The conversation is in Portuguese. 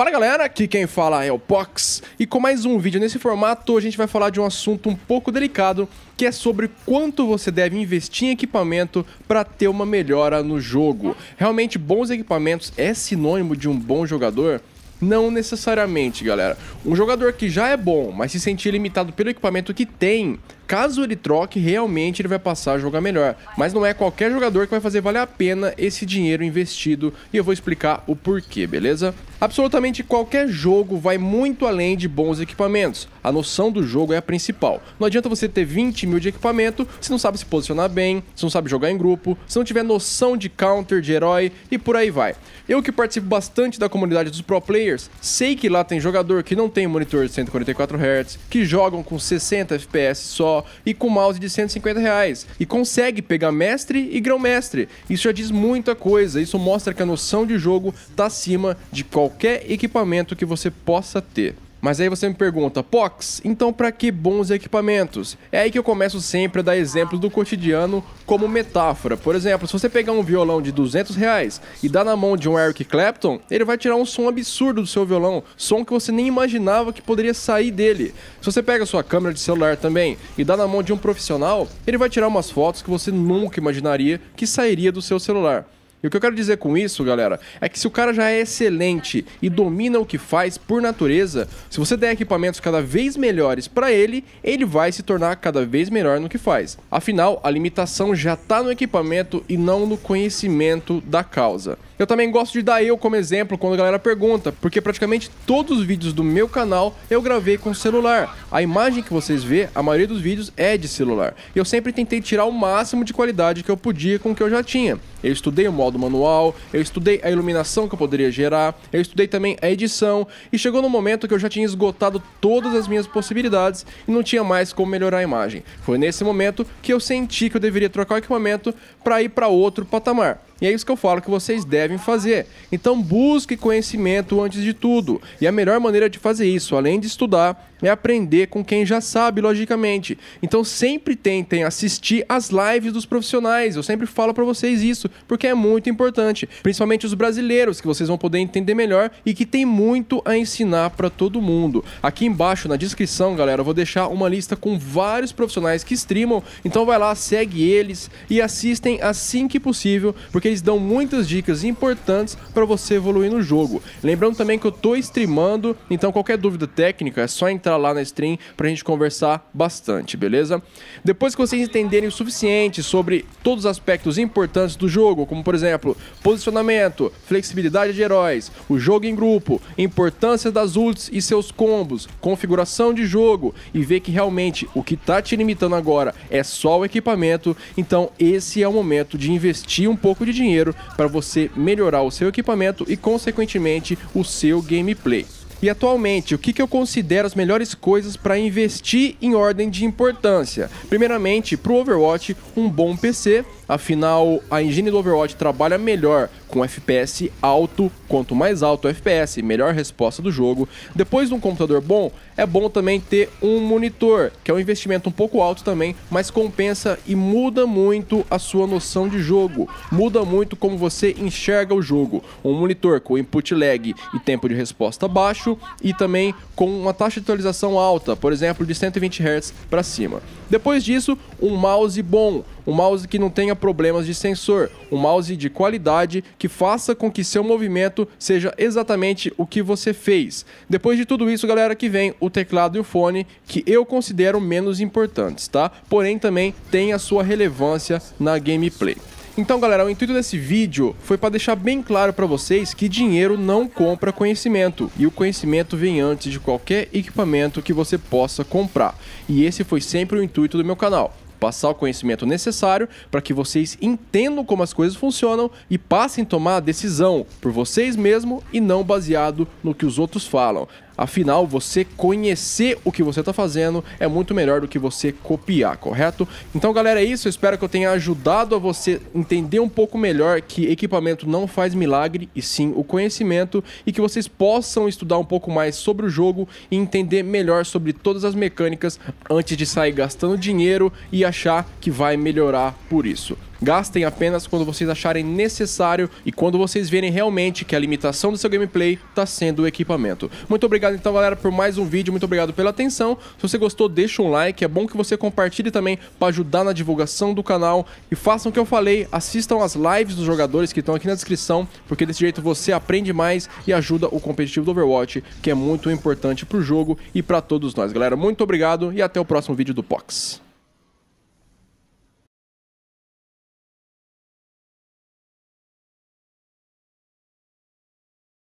Fala galera, aqui quem fala é o Pox e com mais um vídeo nesse formato a gente vai falar de um assunto um pouco delicado que é sobre quanto você deve investir em equipamento para ter uma melhora no jogo. Realmente bons equipamentos é sinônimo de um bom jogador? Não necessariamente, galera. Um jogador que já é bom, mas se sentir limitado pelo equipamento que tem, Caso ele troque, realmente ele vai passar a jogar melhor. Mas não é qualquer jogador que vai fazer valer a pena esse dinheiro investido e eu vou explicar o porquê, beleza? Absolutamente qualquer jogo vai muito além de bons equipamentos. A noção do jogo é a principal. Não adianta você ter 20 mil de equipamento se não sabe se posicionar bem, se não sabe jogar em grupo, se não tiver noção de counter, de herói e por aí vai. Eu que participo bastante da comunidade dos pro players, sei que lá tem jogador que não tem monitor de 144 Hz, que jogam com 60 FPS só, e com mouse de 150 reais. E consegue pegar mestre e grão-mestre. Isso já diz muita coisa, isso mostra que a noção de jogo está acima de qualquer equipamento que você possa ter. Mas aí você me pergunta, Pox, então para que bons equipamentos? É aí que eu começo sempre a dar exemplos do cotidiano como metáfora. Por exemplo, se você pegar um violão de 200 reais e dar na mão de um Eric Clapton, ele vai tirar um som absurdo do seu violão, som que você nem imaginava que poderia sair dele. Se você pega sua câmera de celular também e dá na mão de um profissional, ele vai tirar umas fotos que você nunca imaginaria que sairia do seu celular. E o que eu quero dizer com isso, galera, é que se o cara já é excelente e domina o que faz por natureza, se você der equipamentos cada vez melhores para ele, ele vai se tornar cada vez melhor no que faz. Afinal, a limitação já está no equipamento e não no conhecimento da causa. Eu também gosto de dar eu como exemplo quando a galera pergunta, porque praticamente todos os vídeos do meu canal eu gravei com celular. A imagem que vocês vê, a maioria dos vídeos é de celular. Eu sempre tentei tirar o máximo de qualidade que eu podia com o que eu já tinha. Eu estudei o modo manual, eu estudei a iluminação que eu poderia gerar, eu estudei também a edição e chegou no momento que eu já tinha esgotado todas as minhas possibilidades e não tinha mais como melhorar a imagem. Foi nesse momento que eu senti que eu deveria trocar o equipamento para ir para outro patamar. E é isso que eu falo que vocês devem fazer. Então busque conhecimento antes de tudo. E a melhor maneira de fazer isso, além de estudar, é aprender com quem já sabe, logicamente. Então sempre tentem assistir as lives dos profissionais. Eu sempre falo para vocês isso, porque é muito importante, principalmente os brasileiros, que vocês vão poder entender melhor e que tem muito a ensinar para todo mundo. Aqui embaixo na descrição, galera, eu vou deixar uma lista com vários profissionais que streamam. Então vai lá, segue eles e assistem assim que possível, porque eles dão muitas dicas importantes para você evoluir no jogo. Lembrando também que eu tô streamando, então qualquer dúvida técnica é só entrar lá na stream pra gente conversar bastante, beleza? Depois que vocês entenderem o suficiente sobre todos os aspectos importantes do jogo, como por exemplo, posicionamento, flexibilidade de heróis, o jogo em grupo, importância das ults e seus combos, configuração de jogo e ver que realmente o que tá te limitando agora é só o equipamento, então esse é o momento de investir um pouco de dinheiro para você melhorar o seu equipamento e, consequentemente, o seu gameplay. E atualmente, o que, eu considero as melhores coisas para investir em ordem de importância? Primeiramente, para o Overwatch, um bom PC, Afinal, a engine do Overwatch trabalha melhor com FPS alto, quanto mais alto o FPS, melhor resposta do jogo. Depois de um computador bom, é bom também ter um monitor, que é um investimento um pouco alto também, mas compensa e muda muito a sua noção de jogo, muda muito como você enxerga o jogo. Um monitor com input lag e tempo de resposta baixo e também com uma taxa de atualização alta, por exemplo, de 120 Hz para cima. Depois disso, um mouse bom, um mouse que não tenha problemas de sensor, um mouse de qualidade que faça com que seu movimento seja exatamente o que você fez. Depois de tudo isso, galera, que vem o teclado e o fone, que eu considero menos importantes, tá? Porém, também tem a sua relevância na gameplay. Então, galera, o intuito desse vídeo foi para deixar bem claro para vocês que dinheiro não compra conhecimento e o conhecimento vem antes de qualquer equipamento que você possa comprar. E esse foi sempre o intuito do meu canal passar o conhecimento necessário para que vocês entendam como as coisas funcionam e passem a tomar a decisão por vocês mesmos e não baseado no que os outros falam. Afinal, você conhecer o que você está fazendo é muito melhor do que você copiar, correto? Então, galera, é isso. Eu espero que eu tenha ajudado a você entender um pouco melhor que equipamento não faz milagre, e sim o conhecimento, e que vocês possam estudar um pouco mais sobre o jogo e entender melhor sobre todas as mecânicas antes de sair gastando dinheiro e achar que vai melhorar por isso. Gastem apenas quando vocês acharem necessário e quando vocês verem realmente que a limitação do seu gameplay está sendo o equipamento. Muito obrigado então galera por mais um vídeo, muito obrigado pela atenção. Se você gostou, deixa um like, é bom que você compartilhe também para ajudar na divulgação do canal e façam o que eu falei, assistam as lives dos jogadores que estão aqui na descrição, porque desse jeito você aprende mais e ajuda o competitivo do Overwatch, que é muito importante para o jogo e para todos nós. Galera, muito obrigado e até o próximo vídeo do Pox.